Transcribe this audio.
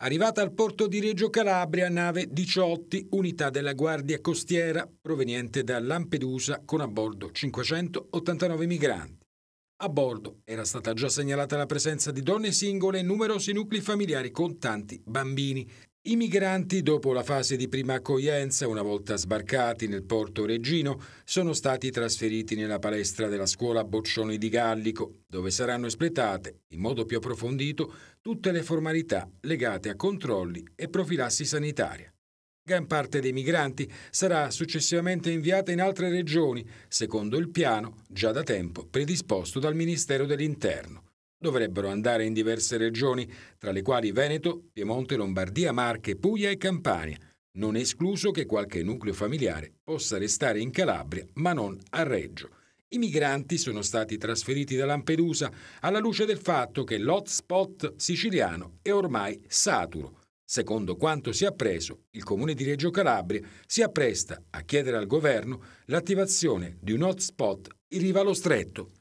Arrivata al porto di Reggio Calabria, nave 18, unità della Guardia Costiera, proveniente da Lampedusa, con a bordo 589 migranti. A bordo era stata già segnalata la presenza di donne singole e numerosi nuclei familiari con tanti bambini. I migranti, dopo la fase di prima accoglienza, una volta sbarcati nel porto Regino, sono stati trasferiti nella palestra della scuola Boccioni di Gallico, dove saranno espletate, in modo più approfondito, tutte le formalità legate a controlli e profilassi sanitaria. Gran parte dei migranti sarà successivamente inviata in altre regioni, secondo il piano già da tempo predisposto dal Ministero dell'Interno dovrebbero andare in diverse regioni, tra le quali Veneto, Piemonte, Lombardia, Marche, Puglia e Campania. Non è escluso che qualche nucleo familiare possa restare in Calabria, ma non a Reggio. I migranti sono stati trasferiti da Lampedusa alla luce del fatto che l'hotspot siciliano è ormai saturo. Secondo quanto si è appreso, il comune di Reggio Calabria si appresta a chiedere al governo l'attivazione di un hotspot in riva allo stretto